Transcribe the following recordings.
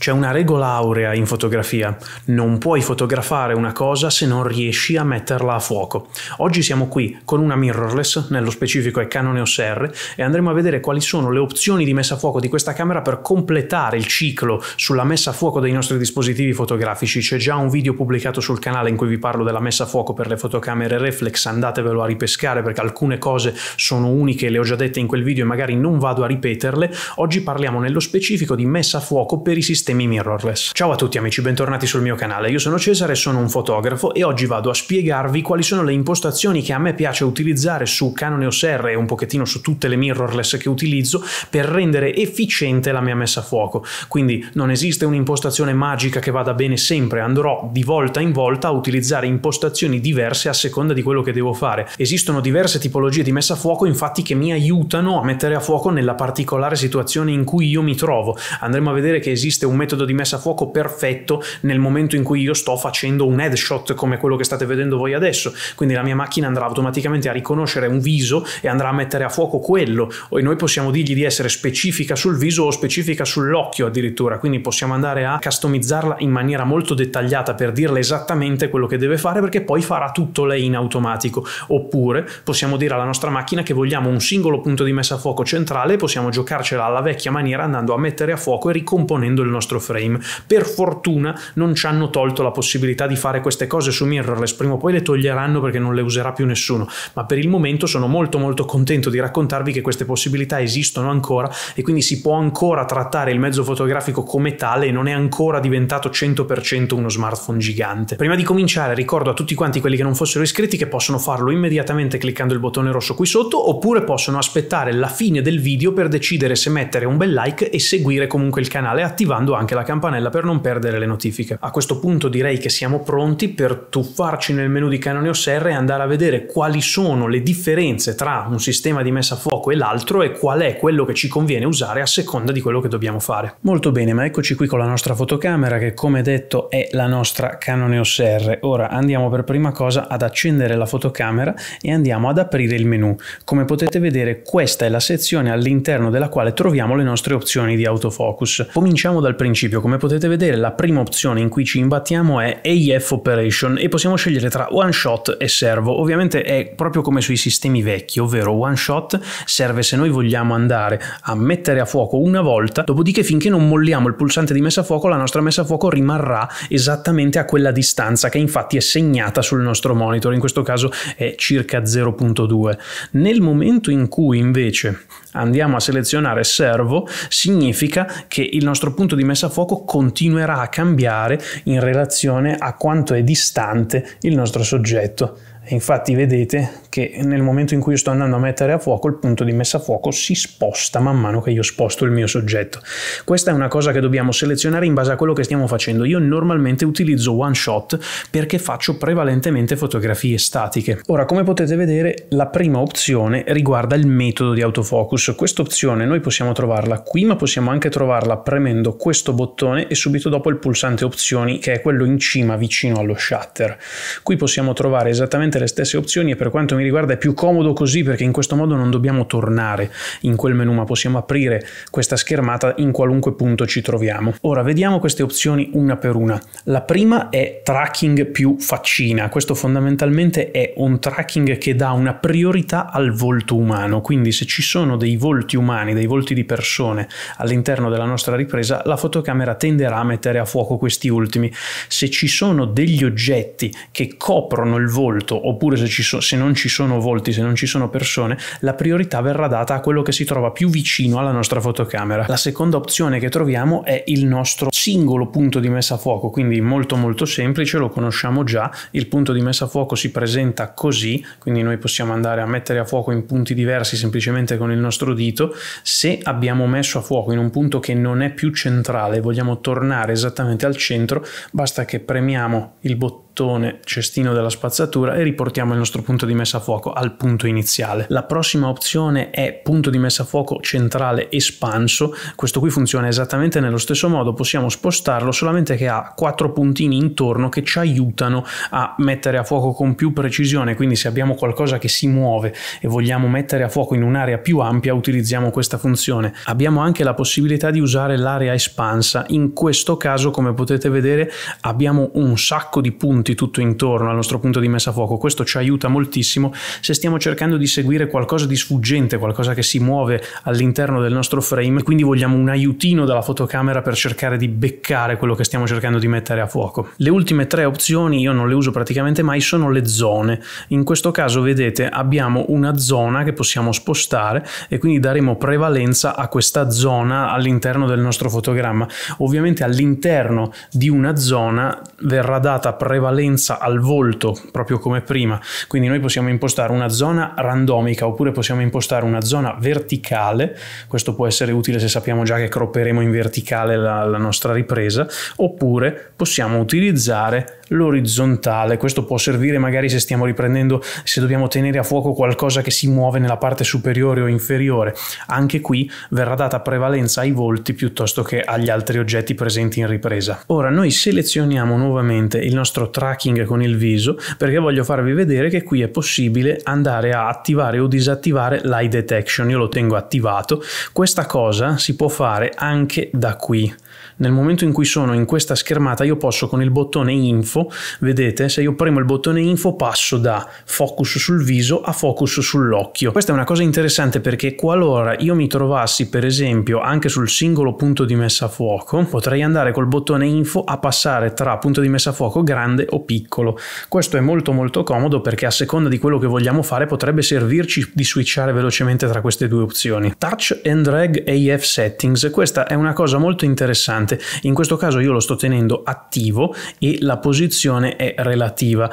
C'è una regola aurea in fotografia, non puoi fotografare una cosa se non riesci a metterla a fuoco. Oggi siamo qui con una mirrorless, nello specifico è Canon EOS R, e andremo a vedere quali sono le opzioni di messa a fuoco di questa camera per completare il ciclo sulla messa a fuoco dei nostri dispositivi fotografici. C'è già un video pubblicato sul canale in cui vi parlo della messa a fuoco per le fotocamere reflex, andatevelo a ripescare perché alcune cose sono uniche, le ho già dette in quel video e magari non vado a ripeterle. Oggi parliamo nello specifico di messa a fuoco per i sistemi sistemi mirrorless. Ciao a tutti amici, bentornati sul mio canale. Io sono Cesare, sono un fotografo e oggi vado a spiegarvi quali sono le impostazioni che a me piace utilizzare su Canon EOS R e un pochettino su tutte le mirrorless che utilizzo per rendere efficiente la mia messa a fuoco. Quindi non esiste un'impostazione magica che vada bene sempre, andrò di volta in volta a utilizzare impostazioni diverse a seconda di quello che devo fare. Esistono diverse tipologie di messa a fuoco infatti che mi aiutano a mettere a fuoco nella particolare situazione in cui io mi trovo. Andremo a vedere che esiste un metodo di messa a fuoco perfetto nel momento in cui io sto facendo un headshot come quello che state vedendo voi adesso. Quindi la mia macchina andrà automaticamente a riconoscere un viso e andrà a mettere a fuoco quello. E noi possiamo dirgli di essere specifica sul viso o specifica sull'occhio addirittura. Quindi possiamo andare a customizzarla in maniera molto dettagliata per dirle esattamente quello che deve fare perché poi farà tutto lei in automatico. Oppure possiamo dire alla nostra macchina che vogliamo un singolo punto di messa a fuoco centrale e possiamo giocarcela alla vecchia maniera andando a mettere a fuoco e ricomponendo il nostro nostro frame. Per fortuna non ci hanno tolto la possibilità di fare queste cose su mirrorless, prima o poi le toglieranno perché non le userà più nessuno, ma per il momento sono molto molto contento di raccontarvi che queste possibilità esistono ancora e quindi si può ancora trattare il mezzo fotografico come tale e non è ancora diventato 100% uno smartphone gigante. Prima di cominciare ricordo a tutti quanti quelli che non fossero iscritti che possono farlo immediatamente cliccando il bottone rosso qui sotto oppure possono aspettare la fine del video per decidere se mettere un bel like e seguire comunque il canale attivando anche anche la campanella per non perdere le notifiche. A questo punto direi che siamo pronti per tuffarci nel menu di Canone OSR e andare a vedere quali sono le differenze tra un sistema di messa a fuoco e l'altro e qual è quello che ci conviene usare a seconda di quello che dobbiamo fare. Molto bene, ma eccoci qui con la nostra fotocamera che come detto è la nostra Canone OSR. Ora andiamo per prima cosa ad accendere la fotocamera e andiamo ad aprire il menu. Come potete vedere questa è la sezione all'interno della quale troviamo le nostre opzioni di autofocus. Cominciamo dal principio principio, come potete vedere, la prima opzione in cui ci imbattiamo è AF Operation e possiamo scegliere tra one shot e servo. Ovviamente è proprio come sui sistemi vecchi, ovvero one shot serve se noi vogliamo andare a mettere a fuoco una volta, dopodiché finché non molliamo il pulsante di messa a fuoco, la nostra messa a fuoco rimarrà esattamente a quella distanza che infatti è segnata sul nostro monitor, in questo caso è circa 0.2. Nel momento in cui invece andiamo a selezionare servo, significa che il nostro punto di messa messa a fuoco continuerà a cambiare in relazione a quanto è distante il nostro soggetto. E infatti vedete che nel momento in cui io sto andando a mettere a fuoco il punto di messa a fuoco si sposta man mano che io sposto il mio soggetto. Questa è una cosa che dobbiamo selezionare in base a quello che stiamo facendo. Io normalmente utilizzo one shot perché faccio prevalentemente fotografie statiche. Ora, come potete vedere, la prima opzione riguarda il metodo di autofocus. Questa opzione noi possiamo trovarla qui, ma possiamo anche trovarla premendo questo bottone e subito dopo il pulsante opzioni, che è quello in cima vicino allo shutter. Qui possiamo trovare esattamente le stesse opzioni e per quanto mi mi riguarda è più comodo così perché in questo modo non dobbiamo tornare in quel menu ma possiamo aprire questa schermata in qualunque punto ci troviamo. Ora vediamo queste opzioni una per una. La prima è tracking più faccina, questo fondamentalmente è un tracking che dà una priorità al volto umano, quindi se ci sono dei volti umani, dei volti di persone all'interno della nostra ripresa, la fotocamera tenderà a mettere a fuoco questi ultimi. Se ci sono degli oggetti che coprono il volto oppure se, so se non ci sono volti, se non ci sono persone, la priorità verrà data a quello che si trova più vicino alla nostra fotocamera. La seconda opzione che troviamo è il nostro singolo punto di messa a fuoco, quindi molto molto semplice, lo conosciamo già, il punto di messa a fuoco si presenta così, quindi noi possiamo andare a mettere a fuoco in punti diversi semplicemente con il nostro dito, se abbiamo messo a fuoco in un punto che non è più centrale, vogliamo tornare esattamente al centro, basta che premiamo il bottone bottone cestino della spazzatura e riportiamo il nostro punto di messa a fuoco al punto iniziale. La prossima opzione è punto di messa a fuoco centrale espanso, questo qui funziona esattamente nello stesso modo, possiamo spostarlo solamente che ha quattro puntini intorno che ci aiutano a mettere a fuoco con più precisione, quindi se abbiamo qualcosa che si muove e vogliamo mettere a fuoco in un'area più ampia utilizziamo questa funzione. Abbiamo anche la possibilità di usare l'area espansa, in questo caso come potete vedere abbiamo un sacco di punti punti tutto intorno al nostro punto di messa a fuoco. Questo ci aiuta moltissimo se stiamo cercando di seguire qualcosa di sfuggente, qualcosa che si muove all'interno del nostro frame, quindi vogliamo un aiutino dalla fotocamera per cercare di beccare quello che stiamo cercando di mettere a fuoco. Le ultime tre opzioni, io non le uso praticamente mai, sono le zone. In questo caso vedete abbiamo una zona che possiamo spostare e quindi daremo prevalenza a questa zona all'interno del nostro fotogramma. Ovviamente all'interno di una zona verrà data prevalenza prevalenza al volto, proprio come prima. Quindi noi possiamo impostare una zona randomica oppure possiamo impostare una zona verticale, questo può essere utile se sappiamo già che cropperemo in verticale la, la nostra ripresa, oppure possiamo utilizzare l'orizzontale. Questo può servire magari se stiamo riprendendo, se dobbiamo tenere a fuoco qualcosa che si muove nella parte superiore o inferiore. Anche qui verrà data prevalenza ai volti piuttosto che agli altri oggetti presenti in ripresa. Ora noi selezioniamo nuovamente il nostro tracking con il viso perché voglio farvi vedere che qui è possibile andare a attivare o disattivare l'eye detection. Io lo tengo attivato. Questa cosa si può fare anche da qui. Nel momento in cui sono in questa schermata io posso con il bottone info, vedete, se io premo il bottone info passo da focus sul viso a focus sull'occhio. Questa è una cosa interessante perché qualora io mi trovassi per esempio anche sul singolo punto di messa a fuoco, potrei andare col bottone info a passare tra punto di messa a fuoco grande o piccolo. Questo è molto molto comodo perché a seconda di quello che vogliamo fare potrebbe servirci di switchare velocemente tra queste due opzioni. Touch and Drag AF Settings, questa è una cosa molto interessante, in questo caso io lo sto tenendo attivo e la posizione è relativa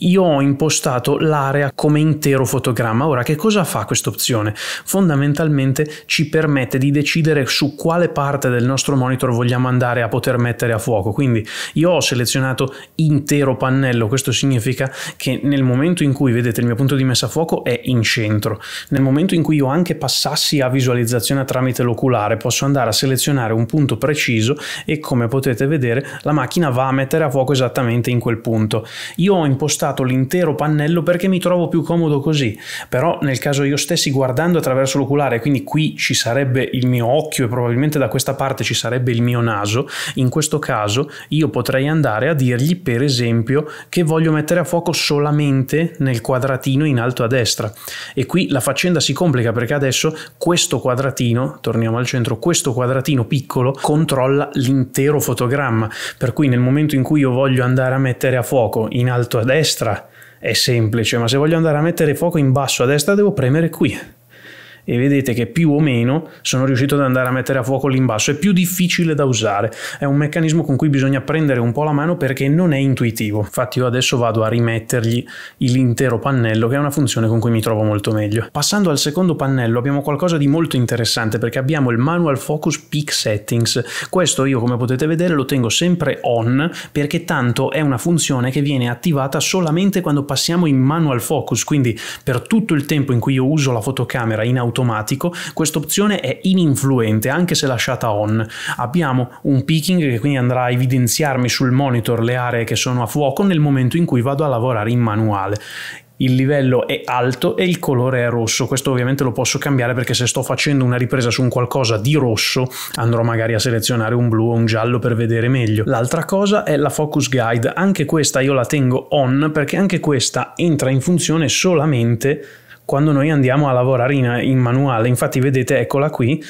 io ho impostato l'area come intero fotogramma. Ora, che cosa fa questa opzione? Fondamentalmente ci permette di decidere su quale parte del nostro monitor vogliamo andare a poter mettere a fuoco. Quindi io ho selezionato intero pannello, questo significa che nel momento in cui vedete il mio punto di messa a fuoco è in centro. Nel momento in cui io anche passassi a visualizzazione tramite l'oculare, posso andare a selezionare un punto preciso e come potete vedere la macchina va a mettere a fuoco esattamente in quel punto. Io ho impostato spostato l'intero pannello perché mi trovo più comodo così, però nel caso io stessi guardando attraverso l'oculare, quindi qui ci sarebbe il mio occhio e probabilmente da questa parte ci sarebbe il mio naso, in questo caso io potrei andare a dirgli per esempio che voglio mettere a fuoco solamente nel quadratino in alto a destra e qui la faccenda si complica perché adesso questo quadratino, torniamo al centro, questo quadratino piccolo controlla l'intero fotogramma, per cui nel momento in cui io voglio andare a mettere a fuoco in alto a destra destra è semplice, ma se voglio andare a mettere fuoco in basso a destra devo premere qui e vedete che più o meno sono riuscito ad andare a mettere a fuoco l'imbasso. È più difficile da usare, è un meccanismo con cui bisogna prendere un po' la mano perché non è intuitivo. Infatti io adesso vado a rimettergli l'intero pannello che è una funzione con cui mi trovo molto meglio. Passando al secondo pannello abbiamo qualcosa di molto interessante perché abbiamo il manual focus peak settings. Questo io come potete vedere lo tengo sempre on perché tanto è una funzione che viene attivata solamente quando passiamo in manual focus, quindi per tutto il tempo in cui io uso la fotocamera in auto automatico, questa opzione è ininfluente anche se lasciata on. Abbiamo un picking che quindi andrà a evidenziarmi sul monitor le aree che sono a fuoco nel momento in cui vado a lavorare in manuale il livello è alto e il colore è rosso. Questo ovviamente lo posso cambiare perché se sto facendo una ripresa su un qualcosa di rosso andrò magari a selezionare un blu o un giallo per vedere meglio. L'altra cosa è la focus guide, anche questa io la tengo on perché anche questa entra in funzione solamente quando noi andiamo a lavorare in, in manuale. Infatti vedete, eccola qui,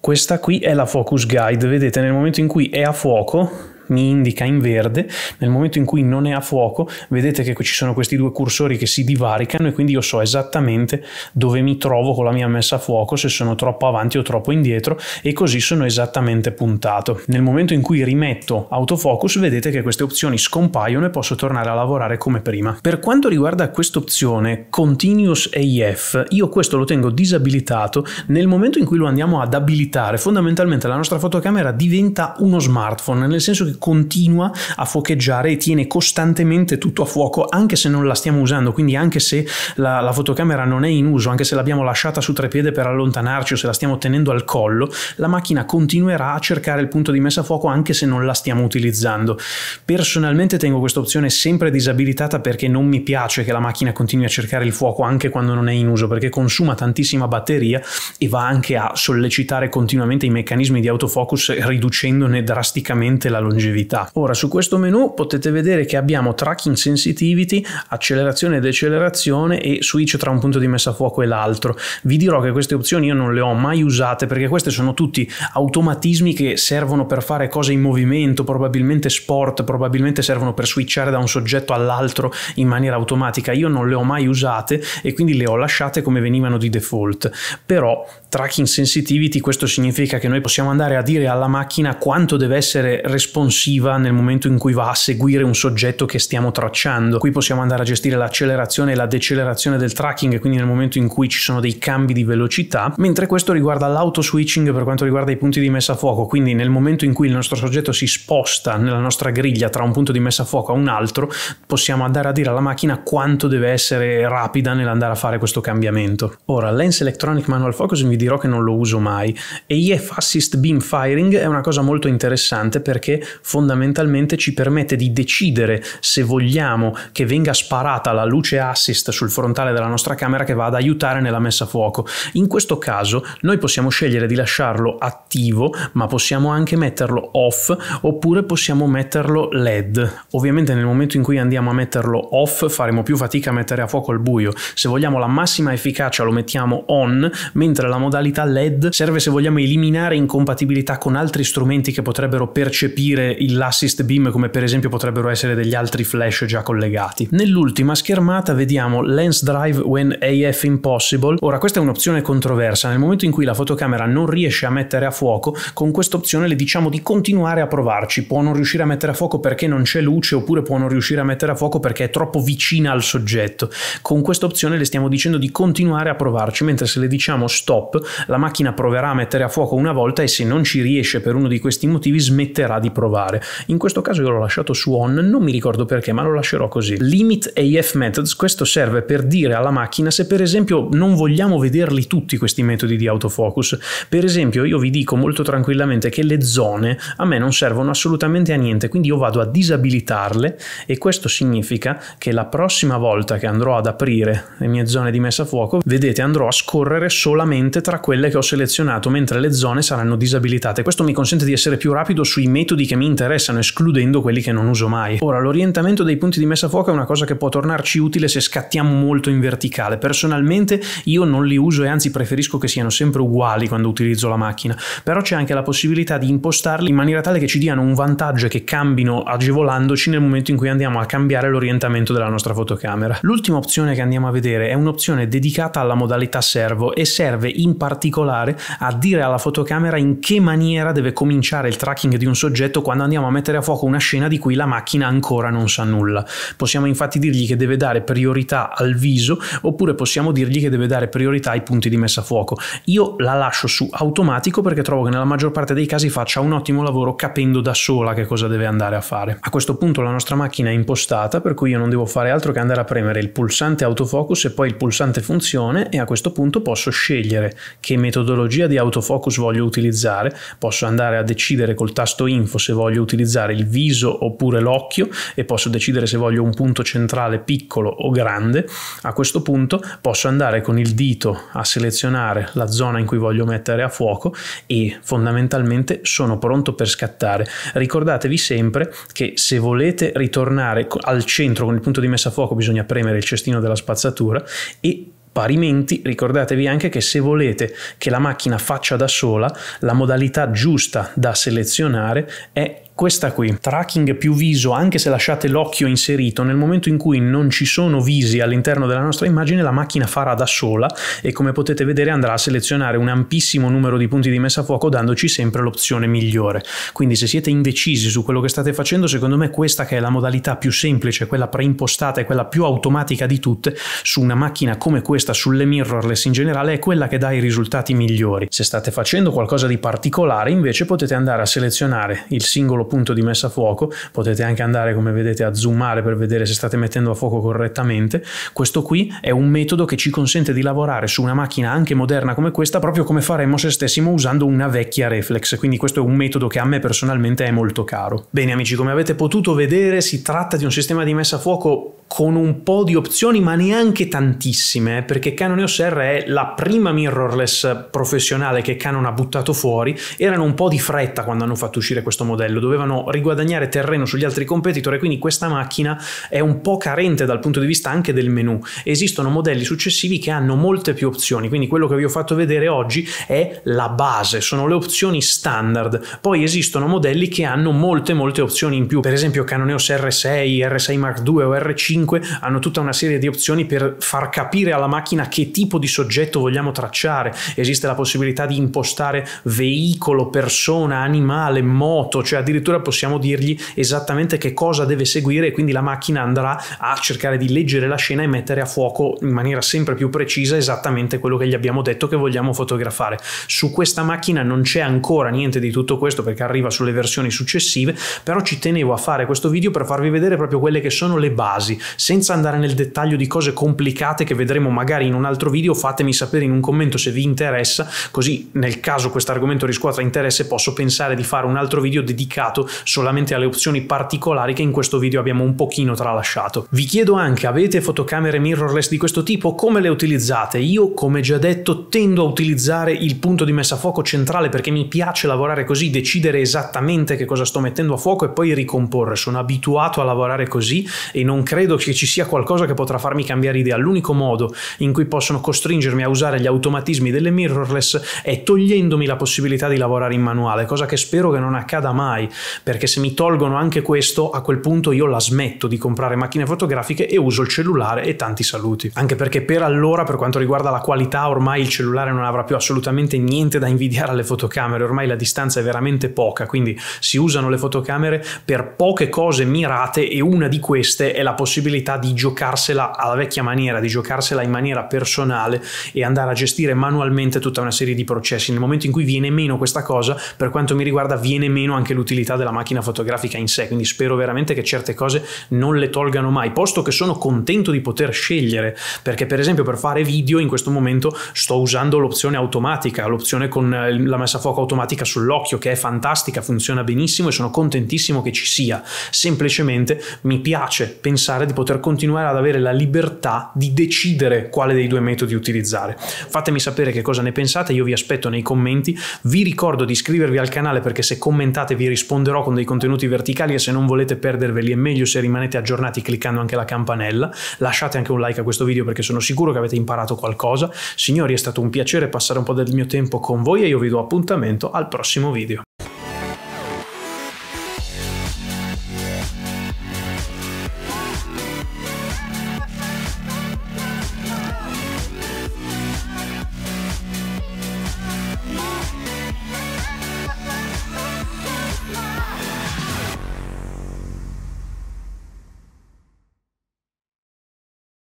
questa qui è la focus guide, vedete nel momento in cui è a fuoco mi indica in verde, nel momento in cui non è a fuoco vedete che ci sono questi due cursori che si divaricano e quindi io so esattamente dove mi trovo con la mia messa a fuoco, se sono troppo avanti o troppo indietro e così sono esattamente puntato. Nel momento in cui rimetto autofocus vedete che queste opzioni scompaiono e posso tornare a lavorare come prima. Per quanto riguarda quest'opzione Continuous AF, io questo lo tengo disabilitato nel momento in cui lo andiamo ad abilitare, fondamentalmente la nostra fotocamera diventa uno smartphone, nel senso che continua a fuocheggiare e tiene costantemente tutto a fuoco anche se non la stiamo usando, quindi anche se la, la fotocamera non è in uso, anche se l'abbiamo lasciata su tre piede per allontanarci o se la stiamo tenendo al collo, la macchina continuerà a cercare il punto di messa a fuoco anche se non la stiamo utilizzando. Personalmente tengo questa opzione sempre disabilitata perché non mi piace che la macchina continui a cercare il fuoco anche quando non è in uso, perché consuma tantissima batteria e va anche a sollecitare continuamente i meccanismi di autofocus riducendone drasticamente la longevità longevità. Ora su questo menu potete vedere che abbiamo tracking sensitivity, accelerazione e decelerazione e switch tra un punto di messa a fuoco e l'altro. Vi dirò che queste opzioni io non le ho mai usate perché queste sono tutti automatismi che servono per fare cose in movimento, probabilmente sport, probabilmente servono per switchare da un soggetto all'altro in maniera automatica. Io non le ho mai usate e quindi le ho lasciate come venivano di default. Però tracking sensitivity questo significa che noi possiamo andare a dire alla macchina quanto deve essere responsabile ricorsiva nel momento in cui va a seguire un soggetto che stiamo tracciando. Qui possiamo andare a gestire l'accelerazione e la decelerazione del tracking, quindi nel momento in cui ci sono dei cambi di velocità, mentre questo riguarda l'auto switching per quanto riguarda i punti di messa a fuoco, quindi nel momento in cui il nostro soggetto si sposta nella nostra griglia tra un punto di messa a fuoco a un altro, possiamo andare a dire alla macchina quanto deve essere rapida nell'andare a fare questo cambiamento. Ora, Lens Electronic Manual Focusing vi dirò che non lo uso mai e IF Assist Beam Firing è una cosa molto interessante perché fondamentalmente ci permette di decidere se vogliamo che venga sparata la luce assist sul frontale della nostra camera che va ad aiutare nella messa a fuoco. In questo caso noi possiamo scegliere di lasciarlo attivo, ma possiamo anche metterlo off oppure possiamo metterlo LED. Ovviamente nel momento in cui andiamo a metterlo off faremo più fatica a mettere a fuoco il buio. Se vogliamo la massima efficacia lo mettiamo on, mentre la modalità LED serve se vogliamo eliminare incompatibilità con altri strumenti che potrebbero percepire l'assist beam come per esempio potrebbero essere degli altri flash già collegati. Nell'ultima schermata vediamo lens drive when AF impossible. Ora questa è un'opzione controversa, nel momento in cui la fotocamera non riesce a mettere a fuoco, con questa opzione le diciamo di continuare a provarci, può non riuscire a mettere a fuoco perché non c'è luce oppure può non riuscire a mettere a fuoco perché è troppo vicina al soggetto. Con questa opzione le stiamo dicendo di continuare a provarci, mentre se le diciamo stop, la macchina proverà a mettere a fuoco una volta e se non ci riesce per uno di questi motivi smetterà di provare trovare. In questo caso io l'ho lasciato su on, non mi ricordo perché, ma lo lascerò così. Limit AF methods, questo serve per dire alla macchina se per esempio non vogliamo vederli tutti questi metodi di autofocus. Per esempio io vi dico molto tranquillamente che le zone a me non servono assolutamente a niente, quindi io vado a disabilitarle e questo significa che la prossima volta che andrò ad aprire le mie zone di messa a fuoco, vedete andrò a scorrere solamente tra quelle che ho selezionato, mentre le zone saranno disabilitate. Questo mi consente di essere più rapido sui metodi che mi interessano, escludendo quelli che non uso mai. Ora, l'orientamento dei punti di messa a fuoco è una cosa che può tornarci utile se scattiamo molto in verticale. Personalmente io non li uso e anzi preferisco che siano sempre uguali quando utilizzo la macchina, però c'è anche la possibilità di impostarli in maniera tale che ci diano un vantaggio e che cambino agevolandoci nel momento in cui andiamo a cambiare l'orientamento della nostra fotocamera. L'ultima opzione che andiamo a vedere è un'opzione dedicata alla modalità servo e serve in particolare a dire alla fotocamera in che maniera deve cominciare il tracking di un soggetto quando quando andiamo a mettere a fuoco una scena di cui la macchina ancora non sa nulla. Possiamo infatti dirgli che deve dare priorità al viso oppure possiamo dirgli che deve dare priorità ai punti di messa a fuoco. Io la lascio su automatico perché trovo che nella maggior parte dei casi faccia un ottimo lavoro capendo da sola che cosa deve andare a fare. A questo punto la nostra macchina è impostata per cui io non devo fare altro che andare a premere il pulsante autofocus e poi il pulsante funzione e a questo punto posso scegliere che metodologia di autofocus voglio utilizzare, posso andare a decidere col tasto info se voglio voglio utilizzare il viso oppure l'occhio e posso decidere se voglio un punto centrale piccolo o grande, a questo punto posso andare con il dito a selezionare la zona in cui voglio mettere a fuoco e fondamentalmente sono pronto per scattare. Ricordatevi sempre che se volete ritornare al centro con il punto di messa a fuoco bisogna premere il cestino della spazzatura e Parimenti, ricordatevi anche che se volete che la macchina faccia da sola, la modalità giusta da selezionare è questa qui, tracking più viso, anche se lasciate l'occhio inserito, nel momento in cui non ci sono visi all'interno della nostra immagine la macchina farà da sola e come potete vedere andrà a selezionare un ampissimo numero di punti di messa a fuoco dandoci sempre l'opzione migliore. Quindi se siete indecisi su quello che state facendo, secondo me questa che è la modalità più semplice, quella preimpostata e quella più automatica di tutte su una macchina come questa, sulle mirrorless in generale, è quella che dà i risultati migliori. Se state facendo qualcosa di particolare invece potete andare a selezionare il singolo punto di messa a fuoco, potete anche andare come vedete a zoomare per vedere se state mettendo a fuoco correttamente, questo qui è un metodo che ci consente di lavorare su una macchina anche moderna come questa proprio come faremmo se stessimo usando una vecchia reflex, quindi questo è un metodo che a me personalmente è molto caro. Bene amici, come avete potuto vedere si tratta di un sistema di messa a fuoco con un po' di opzioni ma neanche tantissime eh, perché Canon EOS R è la prima mirrorless professionale che Canon ha buttato fuori erano un po' di fretta quando hanno fatto uscire questo modello dovevano dovevano riguadagnare terreno sugli altri competitor e quindi questa macchina è un po' carente dal punto di vista anche del menu. Esistono modelli successivi che hanno molte più opzioni, quindi quello che vi ho fatto vedere oggi è la base, sono le opzioni standard. Poi esistono modelli che hanno molte molte opzioni in più, per esempio Canoneos R6, R6 Mark II o R5 hanno tutta una serie di opzioni per far capire alla macchina che tipo di soggetto vogliamo tracciare. Esiste la possibilità di impostare veicolo, persona, animale, moto, cioè addirittura addirittura possiamo dirgli esattamente che cosa deve seguire e quindi la macchina andrà a cercare di leggere la scena e mettere a fuoco in maniera sempre più precisa esattamente quello che gli abbiamo detto che vogliamo fotografare. Su questa macchina non c'è ancora niente di tutto questo perché arriva sulle versioni successive, però ci tenevo a fare questo video per farvi vedere proprio quelle che sono le basi, senza andare nel dettaglio di cose complicate che vedremo magari in un altro video, fatemi sapere in un commento se vi interessa, così nel caso questo argomento riscuota interesse posso pensare di fare un altro video dedicato dedicato solamente alle opzioni particolari che in questo video abbiamo un pochino tralasciato. Vi chiedo anche, avete fotocamere mirrorless di questo tipo? Come le utilizzate? Io, come già detto, tendo a utilizzare il punto di messa a fuoco centrale perché mi piace lavorare così, decidere esattamente che cosa sto mettendo a fuoco e poi ricomporre. Sono abituato a lavorare così e non credo che ci sia qualcosa che potrà farmi cambiare idea. L'unico modo in cui possono costringermi a usare gli automatismi delle mirrorless è togliendomi la possibilità di lavorare in manuale, cosa che spero che non accada mai perché se mi tolgono anche questo, a quel punto io la smetto di comprare macchine fotografiche e uso il cellulare e tanti saluti. Anche perché per allora, per quanto riguarda la qualità, ormai il cellulare non avrà più assolutamente niente da invidiare alle fotocamere, ormai la distanza è veramente poca, quindi si usano le fotocamere per poche cose mirate e una di queste è la possibilità di giocarsela alla vecchia maniera, di giocarsela in maniera personale e andare a gestire manualmente tutta una serie di processi. Nel momento in cui viene meno questa cosa, per quanto mi riguarda, viene meno anche l'utilità creatività della macchina fotografica in sé, quindi spero veramente che certe cose non le tolgano mai, posto che sono contento di poter scegliere, perché per esempio per fare video in questo momento sto usando l'opzione automatica, l'opzione con eh, la messa a fuoco automatica sull'occhio che è fantastica, funziona benissimo e sono contentissimo che ci sia, semplicemente mi piace pensare di poter continuare ad avere la libertà di decidere quale dei due metodi utilizzare. Fatemi sapere che cosa ne pensate, io vi aspetto nei commenti, vi ricordo di iscrivervi al canale perché se commentate vi rispondo risponderò con dei contenuti verticali e se non volete perderveli è meglio se rimanete aggiornati cliccando anche la campanella. Lasciate anche un like a questo video perché sono sicuro che avete imparato qualcosa. Signori, è stato un piacere passare un po' del mio tempo con voi e io vi do appuntamento al prossimo video.